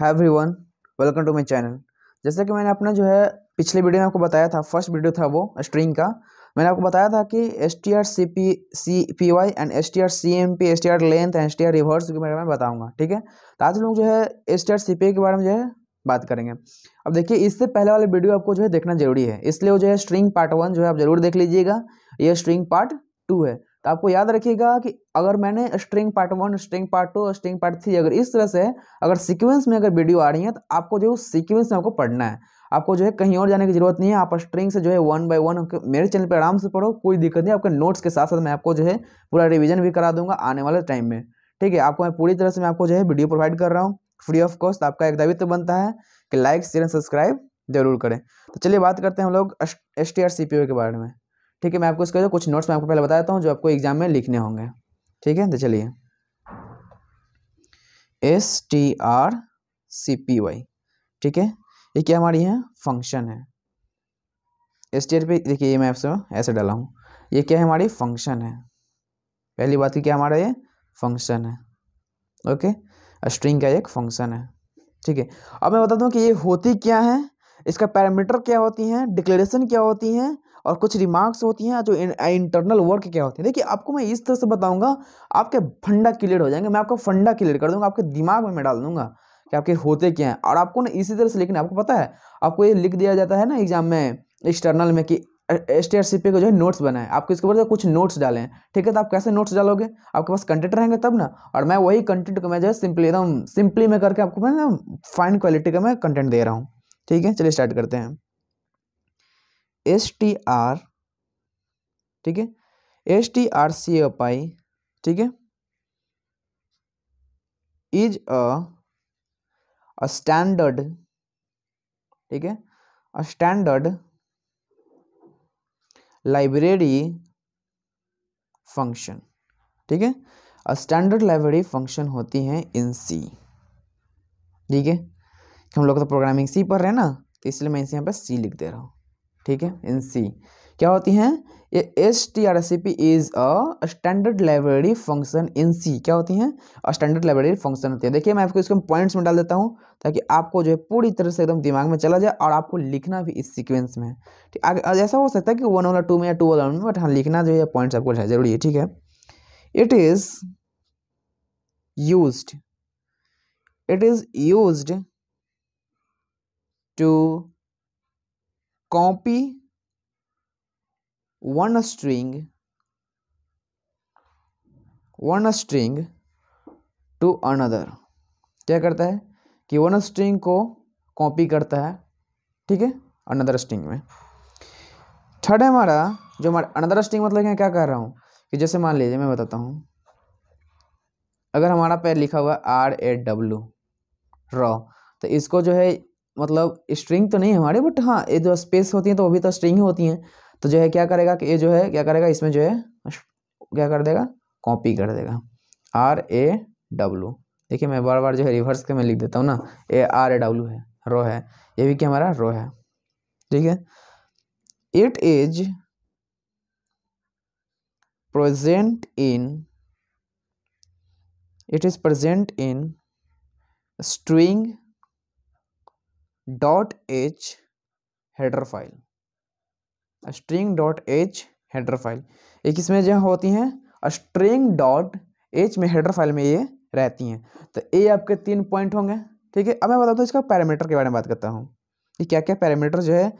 है everyone welcome to my channel जैसे कि मैंने अपना जो है पिछले वीडियो में आपको बताया था फर्स्ट वीडियो था वो स्ट्रिंग का मैंने आपको बताया था कि S T R C P C P Y and S T R C M P S T R length and S T R reverse के बारे में बताऊंगा ठीक है तो आज लोग जो है S T R C P के बारे में जो है बात करेंगे अब देखिए इससे पहले वाले वीडियो आपको जो है देखना जरूरी है इसलिए वो जो है स्ट्रिंग पार्ट वन जो है आप जरूर देख लीजिएगा ये स्ट्रिंग पार्ट टू है तो आपको याद रखिएगा कि अगर मैंने string part one string part two string part three अगर इस तरह से अगर सीक्वेंस में अगर वीडियो आ रही है तो आपको जो सीक्वेंस में आपको पढ़ना है आपको जो है कहीं और जाने की जरूरत नहीं है आप स्ट्रिंग से जो है वन बाय वन मेरे चैनल पर आराम से पढ़ो कोई दिक्कत नहीं आपके नोट्स के साथ साथ मैं आपको जो है पूरा रिविजन भी करा दूंगा आने वाले टाइम में ठीक है आपको मैं पूरी तरह से मैं आपको जो है वीडियो प्रोवाइड कर रहा हूँ फ्री ऑफ कॉस्ट आपका एक दायित्व बनता है कि लाइक शेयर एंड सब्सक्राइब जरूर करें तो चलिए बात करते हैं हम लोग S T R C P ओ के बारे में ठीक है मैं आपको इसके कुछ नोट्स मैं आपको पहले बता देता हूँ जो आपको एग्जाम में लिखने होंगे ठीक है तो चलिए S T R C P Y ठीक है ये क्या हमारी है फंक्शन है एस टी आर पे देखिए ये मैं आपसे ऐसे डाला हूँ ये क्या है हमारी फंक्शन है पहली बात की तो क्या हमारा ये फंक्शन है ओके स्ट्रिंग का एक फंक्शन है ठीक है अब मैं बता दूँ कि ये होती क्या है इसका पैरामीटर क्या होती हैं डिक्लेरेशन क्या होती हैं और कुछ रिमार्क्स होती हैं जो इंटरनल वर्क क्या होती है देखिए आपको मैं इस तरह से बताऊंगा आपके फंडा क्लियर हो जाएंगे मैं आपका फंडा क्लियर कर दूंगा आपके दिमाग में मैं डाल दूंगा कि आपके होते क्या हैं और आपको ना इसी तरह से लिखना आपको पता है आपको ये लिख दिया जाता है ना एग्जाम में एक्सटर्नल में कि स्टेट पे को जो है नोट्स बनाएं आपको इसके ऊपर कुछ नोट्स डालें ठीक है तो आप कैसे नोट्स डालोगे आपके पास कंटेंट रहेंगे तब ना और मैं वही कंटेंट को मैं जो है सिंपली एकदम सिंपली में करके आपको मैं ना फाइन क्वालिटी का मैं कंटेंट दे रहा हूँ ठीक है चलिए स्टार्ट करते हैं एस टी आर ठीक है S T R C F I ठीक है इज अ स्टैंडर्ड ठीक है अ स्टैंडर्ड लाइब्रेरी फंक्शन ठीक है अ स्टैंडर्ड लाइब्रेरी फंक्शन होती है इन सी ठीक है हम लोग तो प्रोग्रामिंग सी पढ़ रहे हैं ना तो इसलिए मैं इसे यहाँ पर सी लिख दे रहा हूँ ठीक है इन सी क्या होती हैं ये S T R S C P is a standard library function in C क्या होती हैं स्टैंडर्ड लाइब्रेरी फंक्शन होती है देखिए मैं आपको इसको पॉइंट्स में डाल देता हूँ ताकि आपको जो है पूरी तरह से एकदम दिमाग में चला जाए और आपको लिखना भी इस सीक्वेंस में ठीक आगे ऐसा हो सकता है कि वन वाला टू में या टू वाला में बट हाँ लिखना जो है पॉइंट्स आपको है जरूरी है ठीक है it is used it is used to copy one string one string to another क्या करता है कि वन स्ट्रिंग को कॉपी करता है ठीक है अनदर स्ट्रिंग में थर्ड है हमारा जो हमारा अनदर स्ट्रिंग मतलब मैं क्या कह रहा हूँ कि जैसे मान लीजिए मैं बताता हूँ अगर हमारा पैर लिखा हुआ आर ए डब्ल्यू रॉ तो इसको जो है मतलब स्ट्रिंग तो नहीं है हमारे बट हाँ ये जो स्पेस होती है तो वो भी तो स्ट्रिंग ही होती हैं तो जो है क्या करेगा कि ये जो है क्या करेगा इसमें जो है क्या कर देगा कॉपी कर देगा आर ए डब्लू देखिए मैं बार बार जो है रिवर्स के मैं लिख देता हूँ ना ए आर ए डब्ल्यू है रो है ये भी क्या हमारा रो है ठीक है it is present in it is present in string dot H header file string dot H header file एक इसमें जो होती हैं स्ट्रिंग डॉट एच में हेडर फाइल में ये रहती हैं तो ये आपके तीन पॉइंट होंगे ठीक है अब मैं बताता हूँ इसका पैरामीटर के बारे में बात करता हूँ कि क्या क्या पैरामीटर जो है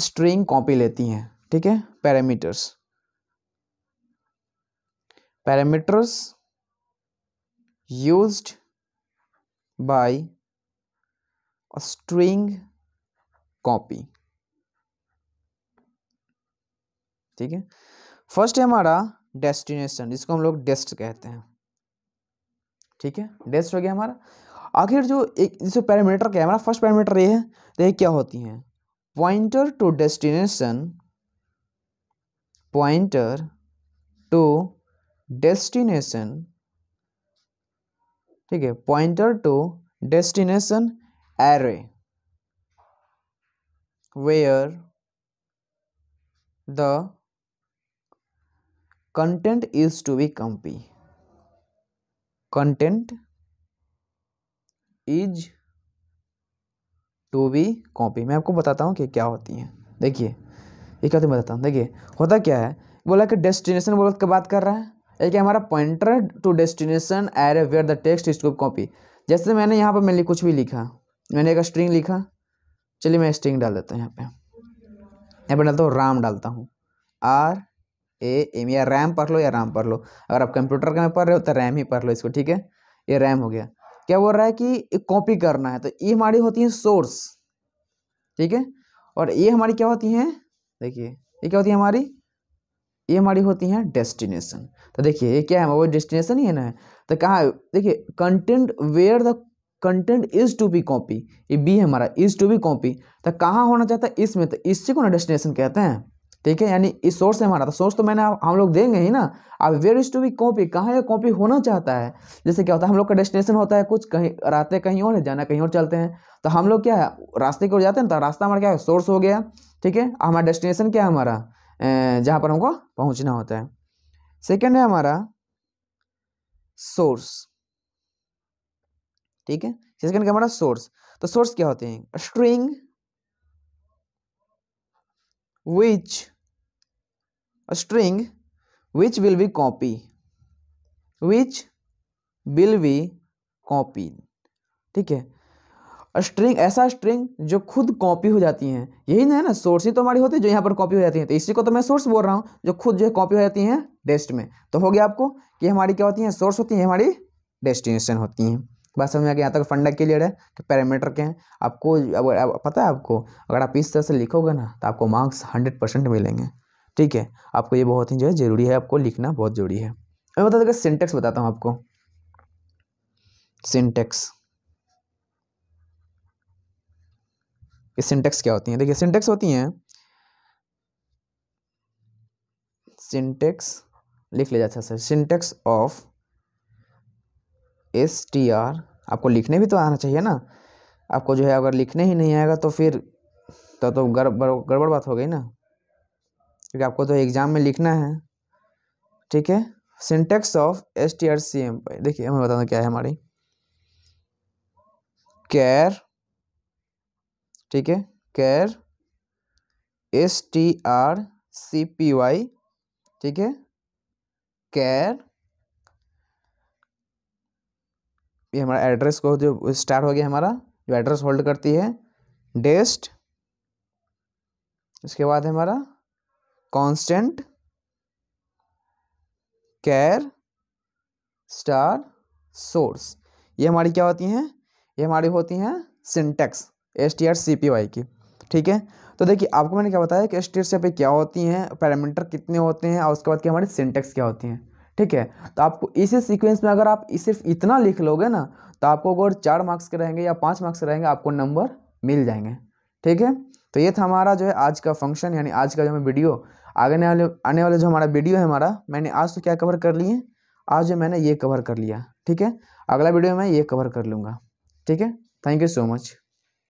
स्ट्रिंग कॉपी लेती हैं ठीक है parameters parameters used by a string copy ठीक है फर्स्ट है हमारा डेस्टिनेशन जिसको हम लोग डेस्ट कहते हैं ठीक है डेस्ट हो गया हमारा आखिर जो एक जैसे पैरामीटर क्या है हमारा फर्स्ट पैरामीटर ये है तो ये क्या होती है pointer to destination pointer to destination ठीक है pointer to destination array where the content is to be copy content is to be copy मैं आपको बताता हूँ कि क्या होती है देखिए ये क्या होती बताता हूँ देखिए होता क्या है बोला कि डेस्टिनेशन बोल के बात कर रहा है एक हमारा pointer to destination array where the text is to copy जैसे मैंने यहाँ पर मैंने कुछ भी लिखा मैंने एक स्ट्रिंग लिखा चलिए मैं स्ट्रिंग डाल देता हूँ यहाँ पे यहाँ पर डालता हूँ राम डालता हूँ आर ए एम या रैम पढ़ लो या राम पढ़ लो अगर आप कंप्यूटर का में पढ़ रहे हो तो रैम ही पढ़ लो इसको ठीक है ये रैम हो गया क्या बोल रहा है कि कॉपी करना है तो ये हमारी होती है सोर्स ठीक है और ये हमारी क्या होती हैं देखिए ये क्या होती है हमारी ये हमारी होती हैं डेस्टिनेशन तो देखिए ये क्या है वो डेस्टिनेशन ही है ना तो कहाँ देखिए content where the content is to be copy ये बी है हमारा इज टू बी कॉपी तो कहाँ होना चाहता है इसमें तो इसी को ना डेस्टिनेशन कहते हैं ठीक है यानी इस सोर्स है हमारा तो सोर्स तो मैंने हम लोग देंगे ही ना अब where is to be copy कहाँ यह कॉपी होना चाहता है जैसे क्या होता है हम लोग का डेस्टिनेशन होता है कुछ कहीं रास्ते कहीं और है जाना कहीं और चलते हैं तो हम लोग क्या है रास्ते की ओर जाते हैं तो रास्ता हमारा क्या है सोर्स हो गया ठीक है हमारा डेस्टिनेशन क्या है हमारा जहाँ पर हमको पहुँचना होता है सेकेंड है हमारा सोर्स ठीक है सेकंड का हमारा सोर्स तो सोर्स क्या होते हैं string which string which will be copy which will be copy ठीक है स्ट्रिंग ऐसा स्ट्रिंग जो खुद कॉपी हो जाती हैं यही ना है ना सोर्स ही तो हमारी होती है जो यहाँ पर कॉपी हो जाती हैं तो इसी को तो मैं सोर्स बोल रहा हूँ जो खुद जो है कॉपी हो जाती हैं डेस्ट में तो हो गया आपको कि हमारी क्या होती हैं सोर्स होती हैं हमारी डेस्टिनेशन होती हैं बस समझ में आ गया यहाँ तक फंडा क्लियर है तो कि पैरामीटर के हैं आपको अब पता है आपको अगर आप इस तरह से लिखोगे ना तो आपको मार्क्स हंड्रेड परसेंट मिलेंगे ठीक है आपको ये बहुत ही जो है ज़रूरी है आपको लिखना बहुत ज़रूरी है मैं बता देगा सिंटेक्स बताता हूँ आपको सिंटेक्स ये सिंटेक्स क्या होती है देखिए सिंटेक्स होती हैं सिंटेक्स लिख लिया जाता है sir syntax of S T R आपको लिखने भी तो आना चाहिए ना आपको जो है अगर लिखने ही नहीं आएगा तो फिर तो तो गड़बड़ गड़बड़ बात हो गई ना क्योंकि आपको तो एग्ज़ाम में लिखना है ठीक है syntax of S T R C M पाई देखिए हमें बता दें क्या है हमारी कैर ठीक है char S T R C P Y ठीक है कैर ये हमारा एड्रेस को जो स्टार्ट हो गया हमारा जो एड्रेस होल्ड करती है डेस्ट इसके बाद है हमारा कांस्टेंट कैर स्टार सोर्स ये हमारी क्या होती हैं ये हमारी होती हैं syntax S T R C P Y की ठीक है तो देखिए आपको मैंने क्या बताया कि S T R C P क्या होती हैं पैरामीटर कितने होते हैं और उसके बाद क्या हमारी सिंटेक्स क्या होती हैं ठीक है तो आपको इसी सीक्वेंस में अगर आप सिर्फ इतना लिख लोगे ना तो आपको अगर चार मार्क्स के रहेंगे या पाँच मार्क्स के रहेंगे आपको नंबर मिल जाएंगे ठीक है तो ये था हमारा जो है आज का फंक्शन यानी आज का जो हमें वीडियो आगे वाले आने वाले जो हमारा वीडियो है हमारा मैंने आज तो क्या कवर कर लिए आज जो मैंने ये कवर कर लिया ठीक है अगला वीडियो मैं ये कवर कर लूँगा ठीक है थैंक यू सो मच